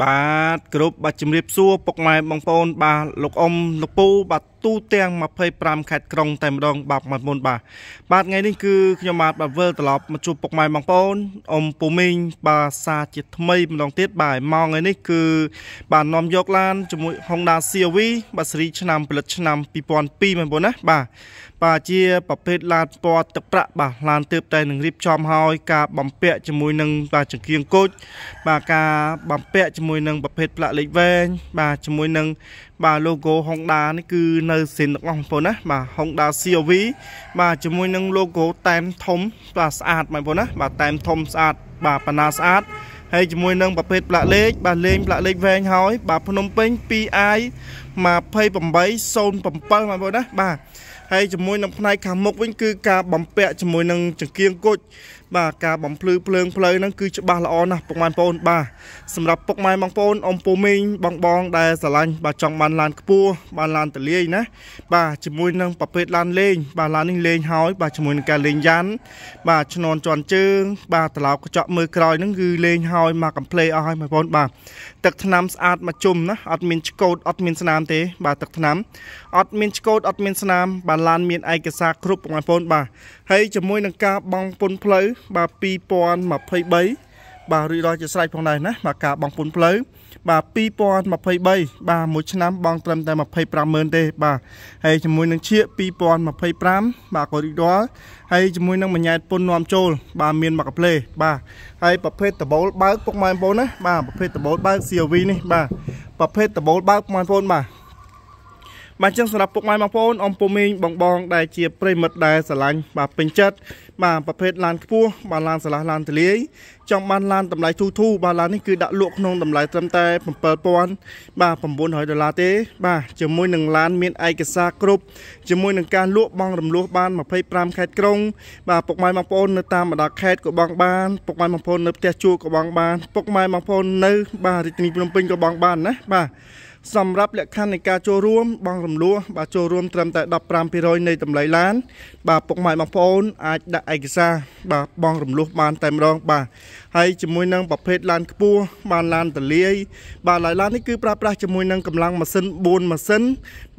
បាទគ្រប់បាទជំរាបសួរពុកម៉ែបងប្អូន បាទលោកអ៊ំលោកពូបាទទូទាំង25ខេត្តក្រុងតែម្ដងបាទមកមុនបាទបាទថ្ងៃនេះគឺខ្ញុំបាទបាទវិលត្រឡប់មកជួបពុកម៉ែបងប្អូនអ៊ំពូមីងបាទសាជាថ្មីម្ដងទៀតបាទម៉ោងថ្ងៃនេះគឺ បាទនាំយកឡានជាមួយ Honda CRV បាទស៊េរី ឆ្នាំផលិតឆ្នាំ2002មែនបងណាបាទបាទជាប្រភេទឡានពណ៌ទឹកប្រាក់បាទឡានទើបតែនឹងរៀបចំហើយការបំពាក់ជាមួយនឹងបាទចង្គៀងគូចបាទការបំពាក់ជាមួយនឹងប្រភេទផ្លាកលេខវែងបាទជាមួយនឹងបាទ logo Honda នេះគឺនៅសិនរបស់បងប្អូនណាបាទ Honda CRV បាទជាមួយនឹង logo តែមធំបាទស្អាតបងប្អូនណាបាទតែមធំស្អាត បាទបណ្ណាស្អាតហើយជាមួយនឹងប្រភេទផ្លាកលេខបាទលេងផ្លាកលេខវែងហើយបាទភ្នំពេញ 2i 2807បងប្អូនណាបាទហើយជាមួយនឹងផ្នែកខាងមុខវិញគឺ ការបំពាក់ជាមួយនឹងចង្គៀងគុជបាទការបំភ្លឺភ្លើងផ្លូវហ្នឹងគឺច្បាស់ល្អណាស់ពុកម៉ែបងប្អូនបាទសម្រាប់ពុកម៉ែបងប្អូនអំពូមីងបងបងដែលស្រឡាញ់បាទចង់បានឡានខ្ពស់បានឡានតលាយណាបាទជាមួយនឹងប្រភេទឡានលេងបាទឡាននេះលេងហើយបាទជាមួយនឹងការលេងយ៉ាន់បាទឈ្នន់ជន់ជើង បាទត្រឡោកកញ្ចក់មើលក្រោយហ្នឹងគឺលេងហើយមកកំ plei អស់ហើយបងប្អូនបាទទឹកថ្នាំស្អាតមកជុំណាអត់មានឆ្កូតអត់មានស្នាមទេ បាទទឹកថ្នាំអត់មានឆ្កូតអត់មានស្នាមបាទឡាន មានឯកសារគ្រប់បងប្អូនបាទហើយជាមួយនឹងការបងពុនផ្លូវបាទ2023បាទរួចរាល់ជាស្រេចផងដែរណាបាទការបងពុនផ្លូវបាទ2023បាទមួយឆ្នាំបងត្រឹមតែ250000ទេបាទហើយជាមួយនឹងឈៀក2025បាទក៏រីករាល់ហើយជាមួយនឹងបញ្ញាតពុននាំចូល បាទមានមកកាផ្លេបាទហើយប្រភេទដបូលបើកពុកម៉ែបងប្អូនណាបាទប្រភេទដបូលបើក CRV នេះបាទប្រភេទដបូលបើកពុកម៉ែបងប្អូនបាទបាទចឹងសម្រាប់ពុកម៉ែបងប្អូនអំពុមីងបងបង ដែលជាប្រិមិត្តដែលស្រឡាញ់បាទពេញចិត្តបាទប្រភេទឡានខ្ពស់បាទឡានស្លាស់ឡានទលាយចង់បានឡានតម្លៃធូរធូរបាទឡាននេះគឺដាក់លក់ក្នុងតម្លៃត្រឹមតែ7000បាទ900ដុល្លារទេបាទជាមួយនឹងឡានមានឯកសារគ្រប់ជាមួយនឹងការលក់បងរំលោះបាន25ខេត្តក្រុងបាទពុកម៉ែបងប្អូននៅតាមបណ្ដាខេត្តក៏បងបានពុកម៉ែបងប្អូននៅផ្ទះជួលក៏បងបានពុកម៉ែបងប្អូននៅបាទរាជធានីភ្នំពេញក៏បងបានណាបាទសម្រាប់លក្ខខណ្ឌនៃការចូលរួមបងរំលោះបាទចូលរួមត្រឹមតែ15%នៃតម្លៃឡានបាទពុកម៉ែបងប្អូនអាចដាក់ឯកសារបាទបងរំលោះបានតែម្ដងបាទហើយជាមួយនឹងប្រភេទឡានខ្ពស់បាទឡានតលាយបាទឡានឡាននេះគឺប្រើប្រាស់ជាមួយនឹងកម្លាំងម៉ាស៊ីន4ម៉ាស៊ីន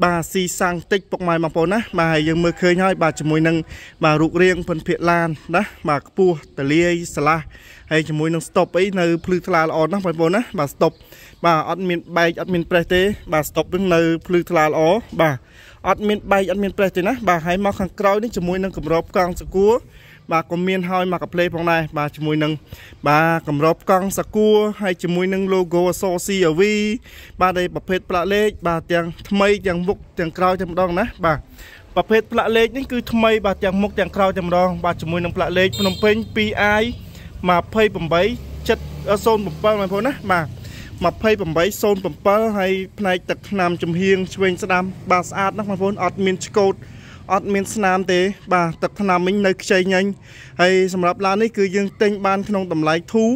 បាទស៊ីសាំងតិចពុកម៉ែបងប្អូនណាបាទហើយយើងមើលឃើញហើយ បាទជាមួយនឹងបាទរូបរាងពិនភាកឡានណាបាទខ្ពស់តលាយស្លាស់ហើយជាមួយនឹង stop អីនៅភ្លឺថ្លាល្អណាស់បងប្អូនណាបាទ stop បាទអត់មានបែកអត់មានប្រេះទេ បាទស្តុបនឹងនៅភ្លឺថ្លាល្អបាទអត់មានបែកអត់មានប្រេះទេណាបាទហើយមកខាងក្រោយនេះជាមួយនឹងកម្របកង់សកួរបាទក៏មានហើយមកកាផ្លេផងដែរបាទជាមួយនឹងបាទកម្របកង់សកួរហើយជាមួយនឹង logo អស CRV បាទនៃប្រភេទផ្លាកលេខបាទទាំងថ្មីទាំងមុខទាំងក្រោយតែម្ដងណាបាទប្រភេទផ្លាកលេខនេះគឺថ្មីបាទទាំងមុខទាំងក្រោយតែម្ដងបាទជាមួយនឹងផ្លាកលេខភ្នំពេញ 2i 28 7 07បងប្អូនណាបាទ2807ហើយផ្នែកទឹកថ្នាំចំហៀងឆ្វេងស្ដាំបាទស្អាតណាស់បងប្អូនអត់មានឆ្កូតអត់មានស្នាមទេ បាទទឹកថ្នាំវិញនៅខ្ចីញញហើយសម្រាប់ឡាននេះគឺយើងទិញបានក្នុងតម្លៃធូរ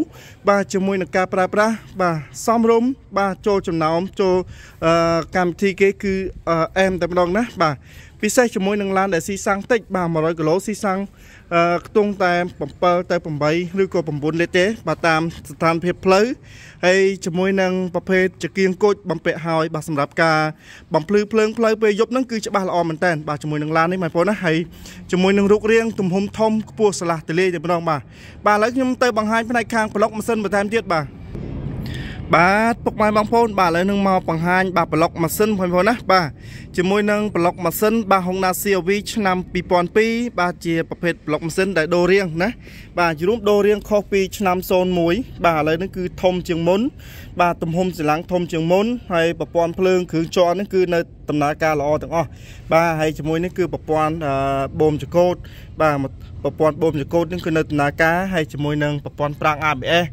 បាទជាមួយនឹងការប្រើប្រាស់បាទសំរុំបាទចូលចំណោមចូលកម្មវិធីគេគឺអែមតែម្ដងណាបាទពិសេសជាមួយនឹងឡានដែលស៊ីសាំងតិចបាទ100គីឡូស៊ីសាំងខ្ទង់តែ7ទៅ8ឬក៏9លីត្រទេបាទតាមស្ថានភាពផ្លូវហើយជាមួយនឹងប្រភេទចង្គៀងគូចបំពាក់ហើយបាទសម្រាប់ការបំភ្លឺភ្លើងផ្លូវពេលយប់ហ្នឹងគឺច្បាស់ល្អមែនតើបាទជាមួយនឹងឡាននេះបងប្អូនណាហើយជាមួយនឹងរូបរាងទំហំធំខ្ពស់ស្លាស់ទលាយតែម្ដងបាទបាទឥឡូវខ្ញុំទៅបង្ហាញផ្នែកខាងប្លុកម៉ាស៊ីនបន្ថែមទៀតបាទបាទពុកម៉ែបងប្អូនបាទឥឡូវនឹងមកបង្ហាញបាទប្លុកម៉ាស៊ីនបងប្អូនណាបាទជាមួយនឹងប្លុកម៉ាស៊ីនបាទ Honda CRV ឆ្នាំ2002បាទជាប្រភេទប្លុកម៉ាស៊ីនដែលដូររៀងណាបាទជ្រុំដូររៀងខុសពីឆ្នាំ01បាទឥឡូវនេះគឺធំជាងមុនបាទទំហំសិឡាំងធំជាងមុនហើយប្រព័ន្ធភ្លើងគ្រឿងជាន់នេះគឺនៅដំណើរការល្អទាំងអស់បាទហើយជាមួយនេះគឺប្រព័ន្ធបូមចកូតបាទប្រព័ន្ធបូមចកូតនេះគឺនៅដំណើរការហើយជាមួយនឹងប្រព័ន្ធប្រាំង ABS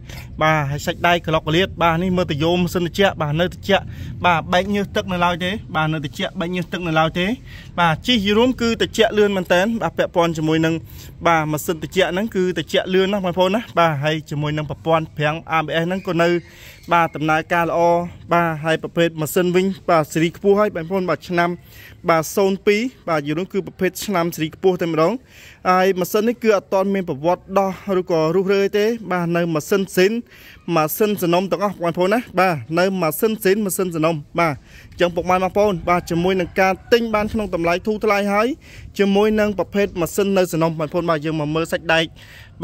បាទហើយសាច់ដៃក្លុកក្លៀតបាទនេះមើលទៅយោម៉ាស៊ីនត្រជាក់បាទនៅត្រជាក់បាទបែកញើសទឹកនៅឡើយទេបាទនៅត្រជាក់បែកញើសទឹកនៅឡើយទេបាទជីជារួមគឺត្រជាក់លឿនមែនតើបាទពាក់ព័ន្ធជាមួយនឹងបាទម៉ាស៊ីនត្រជាក់ហ្នឹងគឺត្រជាក់លឿនណាស់បងប្អូនណាបាទហើយជាមួយនឹងប្រព័ន្ធប្រាំង ABS ហ្នឹងក៏នៅបាទដំណើរការល្អបាទហើយប្រភេទម៉ាស៊ីនវិញ បាទស៊េរីខ្ពស់ហើយបងប្អូនបាទឆ្នាំបាទ02បាទយូរនោះគឺប្រភេទឆ្នាំស៊េរីខ្ពស់តែម្ដងហើយម៉ាស៊ីននេះគឺ អត់ទាន់មានប្រវត្តិដោះឬក៏រុះរើទេ បាទនៅម៉ាស៊ីនស៊ីនម៉ាស៊ីនសនំទាំងអស់បងប្អូនណាបាទនៅម៉ាស៊ីនស៊ីនម៉ាស៊ីនសនំបាទអញ្ចឹងពុកម៉ែបងប្អូនបាទជាមួយនឹងការទិញបានក្នុងតម្លៃធូរថ្លៃហើយជាមួយនឹងប្រភេទម៉ាស៊ីននៅសនំបងប្អូនបាទយើងមកមើលសាច់ដែក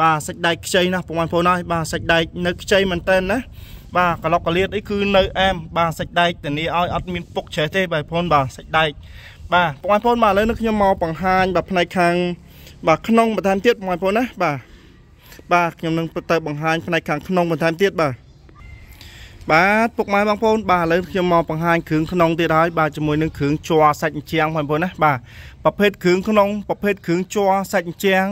បាទសាច់ដែកខ្ចីណាបងប្អូនណាបាទសាច់ដែកនៅខ្ចីមែនតើណាបាទកឡុកកលៀតអីគឺនៅអែមបាទសាច់ដែកធានាឲ្យអត់មានពុកច្រេះទេបាទបងប្អូនបាទសាច់ដែកបាទបងប្អូនបាទឥឡូវនេះខ្ញុំមកបង្ហាញបាទផ្នែកខាង បាទក្នុងបន្ថែមទៀតបងប្អូនណាបាទបាទខ្ញុំនឹងទៅបង្ហាញផ្នែកខាងក្នុងបន្ថែមទៀតបាទបាទពុកម៉ែបងប្អូនបាទឥឡូវខ្ញុំមកបង្ហាញគ្រឿងក្នុងទៀតហើយបាទជាមួយនឹងគ្រឿងជ័រសាច់អញ្ចាំងបងប្អូនណាបាទប្រភេទគ្រឿងក្នុងប្រភេទគ្រឿងជ័រសាច់អញ្ចាំង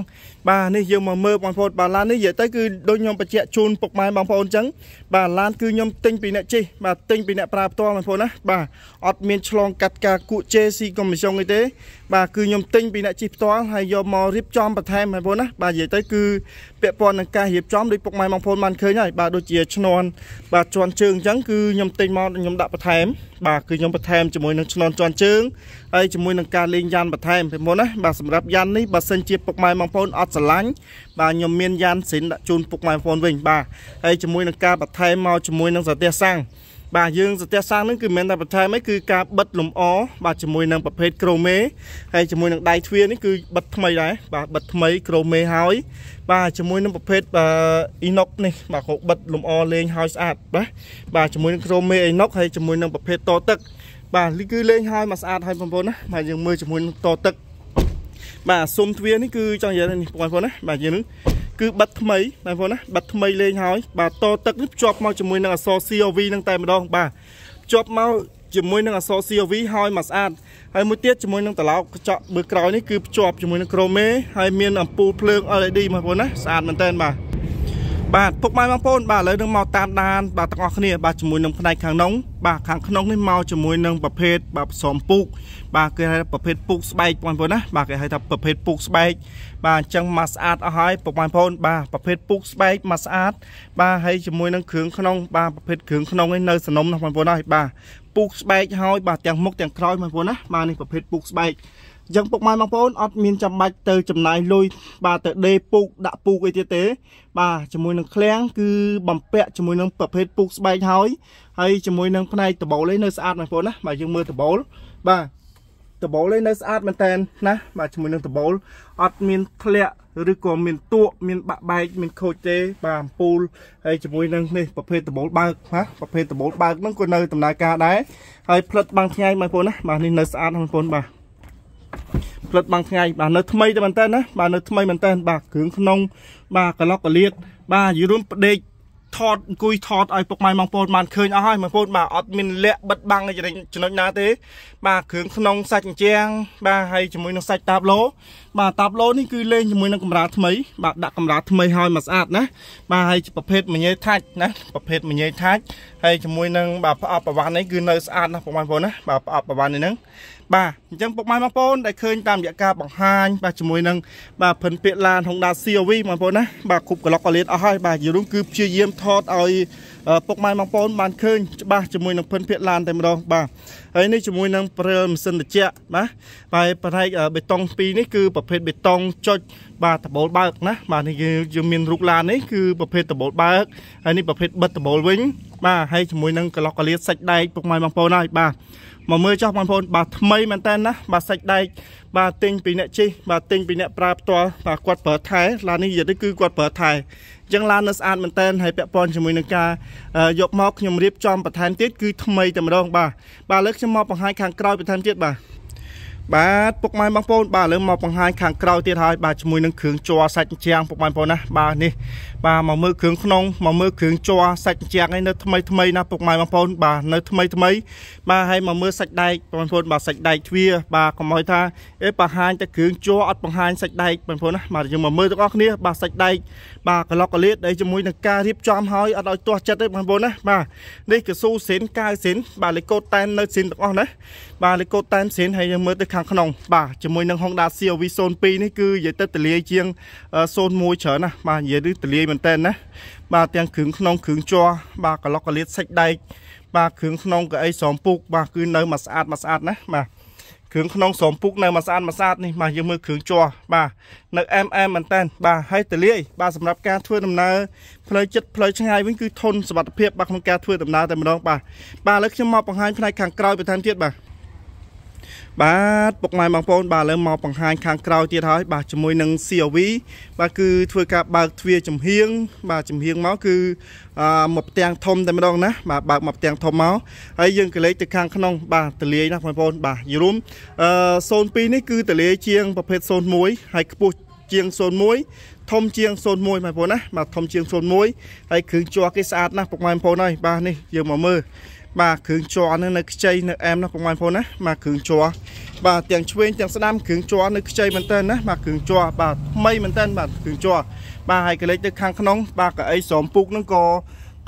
បាទនេះយើងមកមើលបងប្អូនបាទឡាននេះនិយាយទៅគឺដូចខ្ញុំបញ្ជាក់ជូនពុកម៉ែបងប្អូនអញ្ចឹងបាទឡានគឺខ្ញុំទិញពីអ្នកជិះបាទទិញពីអ្នកប្រើផ្ទាល់បងប្អូនណាបាទអត់មានឆ្លងកាត់ការគក់ជេស៊ីកុំមិនចង់អីទេបាទគឺខ្ញុំទិញពីអ្នកជិះផ្ទាល់ហើយយកមករៀបចំបន្ថែមបងប្អូនណាបាទនិយាយទៅគឺពាក់ព័ន្ធនឹងការរៀបចំដោយពុកម៉ែបងប្អូនបានឃើញហើយបាទដូចជាឈ្នន់បាទជន់ជើងអញ្ចឹងគឺខ្ញុំទិញមកខ្ញុំដាក់បន្ថែមបាទគឺខ្ញុំបន្ថែមជាមួយនឹងឈ្នន់ជន់ជើងហើយជាមួយនឹងការលេងយ៉ានបន្ថែមបងប្អូនណាបាទសម្រាប់យ៉ាននេះបើសិនជាពុកម៉ែបងប្អូនអត់ស្រឡាញ់បាទខ្ញុំមានយ៉ានស៊ីនដាក់ជូនពុកម៉ែបងប្អូនវិញបាទហើយជាមួយនឹងការបន្ថែមមកជាមួយនឹងសាទះសាំងបាទយើងសន្ទះសាំងហ្នឹងគឺមិនតែបន្ថែមឯងគឺការបិទលំអបាទជាមួយនឹងប្រភេទក្រូមេហើយជាមួយនឹងដៃទ្វារនេះគឺបិទថ្មីដែរបាទបិទថ្មីក្រូមេហើយបាទជាមួយនឹងប្រភេទអ៊ីណុកនេះបាទក៏បិទលំអលេងហើយស្អាតបាទបាទជាមួយនឹងក្រូមេអ៊ីណុកហើយជាមួយនឹងប្រភេទតទឹក បាទគឺលេងហើយមកស្អាតហើយបងប្អូនណាបាទយើងមើលជាមួយនឹងតទឹកបាទស៊ុំទ្វារនេះគឺចង់និយាយថានេះបងប្អូនណាបាទយើងនេះគឺបិទថ្មីបងប្អូនណាបិទថ្មីលេងហើយបាទតទឹកនេះភ្ជាប់មកជាមួយនឹងអក្សរ COV នឹងតែម្ដងបាទភ្ជាប់មកជាមួយនឹងអក្សរ COV ហើយមកស្អាតហើយមួយទៀតជាមួយនឹងតឡោកកញ្ចក់មើលក្រោយនេះគឺភ្ជាប់ជាមួយនឹងក្រូមេហើយមានអំពូលភ្លើង LED បងប្អូនណាស្អាតមែនតើបាទបាទពុកម៉ែបងប្អូនបាទឥឡូវនឹងមកតាមដានបាទទាំងអស់គ្នាបាទជាមួយនឹងផ្នែកខាងក្នុងបាទខាងក្នុងនេះមកជាមួយនឹងប្រភេទបាទផ្សំពូកបាទគេហៅប្រភេទពូកស្បែកបងប្អូនណាបាទគេហៅថាប្រភេទពូកស្បែកបាទអញ្ចឹងមកស្អាតអស់ហើយពុកម៉ែបងប្អូនបាទប្រភេទពូកស្បែកមកស្អាតបាទហើយជាមួយនឹងគ្រឿងក្នុងបាទប្រភេទគ្រឿងក្នុងនេះនៅសនំណាបងប្អូនណាបាទពូកស្បែកហើយបាទទាំងមុខទាំងក្រោយបងប្អូនណាបាទនេះប្រភេទពូកស្បែកចឹងពុកម៉ែបងប្អូនអត់មានចាំបាច់ទៅចំណាយលុយបាទទៅដេពូកដាក់ពូកអីទៀតទេ បាទជាមួយនឹងឃ្លាំងគឺបំពាក់ជាមួយនឹងប្រភេទពូកស្បែកហើយហើយជាមួយនឹងផ្នែកដបូលនេះនៅស្អាតបងប្អូនណាបាទយើងមើលដបូលបាទដបូលនេះនៅស្អាតមែនតែនណាបាទជាមួយនឹងដបូលអត់មានធ្លាក់ឬក៏មានតួកមានបាក់បែកមានខូចទេបាទអំពូលហើយជាមួយនឹងនេះប្រភេទដបូលបើកណាប្រភេទដបូលបើកហ្នឹងក៏នៅដំណើរការដែរហើយផ្លិតបាំងថ្ងៃបងប្អូនណាបាទនេះនៅស្អាតបងប្អូនបាទផលិតបង់ថ្ងៃបាទនៅថ្មីតែមែនតើណាបាទនៅថ្មីមែនតើបាទគ្រឿងក្នុង បាទកឡុកកលៀតបាទយីរួមផ្ដេកថតអង្គុយថតឲ្យពុកម៉ែបងប្អូនបានឃើញអស់ហើយបងប្អូនបាទអត់មានលាក់បិទបាំងចំណុចណាទេ បាទគ្រឿងក្នុងសាច់អញ្ចាំងបាទហើយជាមួយនឹងសាច់តាបឡូបាទតាបឡូនេះគឺលេងជាមួយនឹងកាមេរ៉ាថ្មីបាទដាក់កាមេរ៉ាថ្មីឲ្យមកស្អាតណាបាទហើយប្រភេទមញេថាច់ណាប្រភេទមញេថាច់ហើយជាមួយនឹងបាទប្រអប់ប្រវ៉ាន់នេះគឺនៅស្អាតណាបងប្អូនណាបាទប្រអប់ប្រវ៉ាន់នេះហ្នឹងបាទអញ្ចឹងពុកម៉ែបងប្អូនដែលឃើញតាមរយៈការបង្ហាញបាទជាមួយនឹងបាទភិនពាកឡាន Honda CRV បងប្អូនណាបាទគប់ក្លុកក៏លេតអស់ហើយបាទយើងគឺព្យាយាមថតឲ្យពុកម៉ែបងប្អូនបានឃើញច្បាស់ជាមួយនឹងភិនភាកឡានតែម្ដងបាទហើយនេះជាមួយនឹងព្រិលម៉ាស៊ីនត្រជាក់បាទហើយផ្នែកបេតុង2នេះគឺប្រភេទបេតុងចុចបាទដបូលបើកណាបាទនេះយើងមានរូបឡាននេះគឺប្រភេទដបូលបើកហើយនេះប្រភេទបិទដបូលវិញ បាទហើយជាមួយនឹងក្លោកកលៀតសាច់ដែកពុកម៉ែបងប្អូនហើយបាទមកមើលចោះបងប្អូនបាទថ្មីមែនតើណាបាទសាច់ដែកបាទទិញពីអ្នកជិះបាទទិញពីអ្នកប្រើផ្ទាល់បាទគាត់ប្រើថែឡាននេះនិយាយទៅគឺគាត់ប្រើថែអញ្ចឹងឡាននៅស្អាតមែនតើហើយពាក់ព័ន្ធជាមួយនឹងការយកមកខ្ញុំរៀបចំបន្ថែមទៀតគឺថ្មីតែម្ដងបាទបាទឥឡូវខ្ញុំមកបង្ហាញខាងក្រោយបន្ថែមទៀតបាទបាទពុកម៉ែបងប្អូនបាទឥឡូវមកបង្ហាញខាងក្រោយទៀតហើយបាទជាមួយនឹងគ្រឿងជ័រសាច់ជាងពុកម៉ែបងប្អូនណាបាទនេះបាទមកមើលគ្រឿងក្នុងមកមើលគ្រឿងជ័រសាច់ជញ្ជាំងឯនៅថ្មីថ្មីណាពុកម៉ែបងប្អូនបាទនៅថ្មីថ្មីបាទហើយមកមើលសាច់ដែកបងប្អូនបាទសាច់ដែកទ្វាបាទកុំឲ្យថាអេបង្ហាញតែគ្រឿងជ័រអត់បង្ហាញសាច់ដែកបងប្អូនណាបាទយើងមកមើលទាំងអស់គ្នាបាទសាច់ដែកបាទក្លោកកលៀតដែលជាមួយនឹងការរៀបចំហើយអត់ឲ្យទាស់ចិត្តទេបងប្អូនណាបាទនេះគឺស៊ូសេនកៅសេនបាទលេខកូដតែននៅសេនទាំងអស់ណាបាទលេខកូដតែនសេនហើយយើងមើលទៅខាងក្នុង បាទជាមួយនឹង Honda CRV 02នេះគឺនិយាយទៅតលាយជាង01ច្រើនណាបាទនិយាយទៅតលាយមែនតើណាបាទទាំងគ្រឿងក្នុងគ្រឿងជ័របាទកឡុកកលៀតសាច់ដែកបាទគ្រឿងក្នុងក៏អីស្រោមពុកបាទគឺនៅមកស្អាតមកស្អាតណាបាទគ្រឿងក្នុងស្រោមពុកនៅមកស្អាតមកស្អាតនេះបាទយើងមើលគ្រឿងជ័របាទនៅអែមអែមមែនតើបាទហើយតលាយបាទសម្រាប់ការធ្វើដំណើរផ្លូវចិត្តផ្លូវឆ្ងាយវិញគឺធន់សុវត្ថិភាពបាទក្នុងការធ្វើដំណើរតែម្ដងបាទបាទឥឡូវខ្ញុំមកបង្ហាញផ្នែកខាងក្រោយបន្ថែមទៀតបាទបាទពុកម៉ែបងប្អូនបាទឥឡូវមកបង្ហាញខាងក្រោយទៀតហើយបាទជាមួយនឹង CRV បាទគឺធ្វើការបើកទ្វារចំហៀងបាទចំហៀងមកគឺមកផ្ទាំងធំតែម្ដងណាបាទបើកមកផ្ទាំងធំមកហើយយើងក៏លេខទៅខាងក្នុងបាទតលាយណាបងប្អូនបាទយូររួមអឺ02នេះគឺតលាយជាងប្រភេទ01ហើយខ្ពស់ជាង01ធំជាង01បងប្អូនណាបាទធំជាង01ហើយគ្រឿងជ័រគេស្អាតណាស់ពុកម៉ែបងប្អូនហើយបាទនេះយើងមកមើលបាទគ្រឿងជ័រនឹងនៅខ្ចីនៅអែមនោះបងប្អូនណាបាទគ្រឿងជ័របាទទាំងឆ្វេងទាំងស្ដាំគ្រឿងជ័រនៅខ្ចីមែនតើណាបាទគ្រឿងជ័របាទថ្មីមែនតើបាទគ្រឿងជ័របាទហើយកលេចទៅខាងក្នុង បាទកៅអីស្រោមពុកនឹងក៏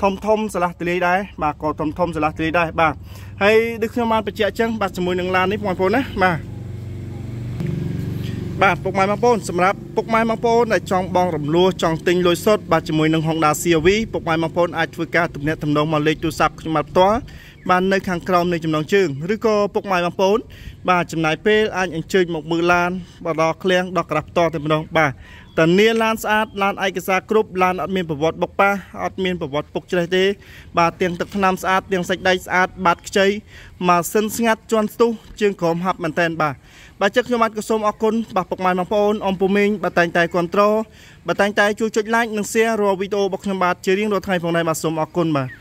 ធំធំឆ្លាស់ទលាយដែរបាទក៏ធំធំឆ្លាស់ទលាយដែរបាទហើយដូចខ្ញុំបានបញ្ជាក់អញ្ចឹងបាទជាមួយនឹងឡាននេះបងប្អូនណាបាទបាទពុកម៉ែបងប្អូនសម្រាប់ពុកម៉ែបងប្អូនដែលចង់បងរំលោះចង់ទិញលុយសុទ្ធបាទជាមួយនឹង Honda CRV ពុកម៉ែបងប្អូនអាចធ្វើការទំនាក់ទំនងមកលេខទូរស័ព្ទខ្ញុំបាទផ្ទាល់បាននៅខាងក្រោមនៃចំណងជើងឬក៏ពុកម៉ែបងប្អូន បាទចំណាយពេលអាចអញ្ជើញមកមើលឡានបាទដល់ឃ្លាំងដល់ក្រាស់ផ្ទាល់តែម្ដងបាទធានាឡានស្អាតឡានឯកសារគ្រប់ឡានអត់មានប្រវត្តិបុកប៉ះអត់មានប្រវត្តិពុកច្រេះទេ បាទទៀងទឹកថ្នាំស្អាតទៀងសាច់ដៃស្អាតបាតខ្ចីម៉ាស៊ីនស្ងាត់ជាន់ស្ទុះជើងក្រុមហាប់មែនតែនបាទបាទជឹកខ្ញុំបាទក៏សូមអរគុណបាទពុកម៉ែបងប្អូនអំពូមីងបាទតែងតែគ្រប់ត្របាទតែងតែជួយចុច like និង share រាល់វីដេអូរបស់ខ្ញុំបាទជារៀងរាល់ថ្ងៃផងដែរបាទសូមអរគុណបាទ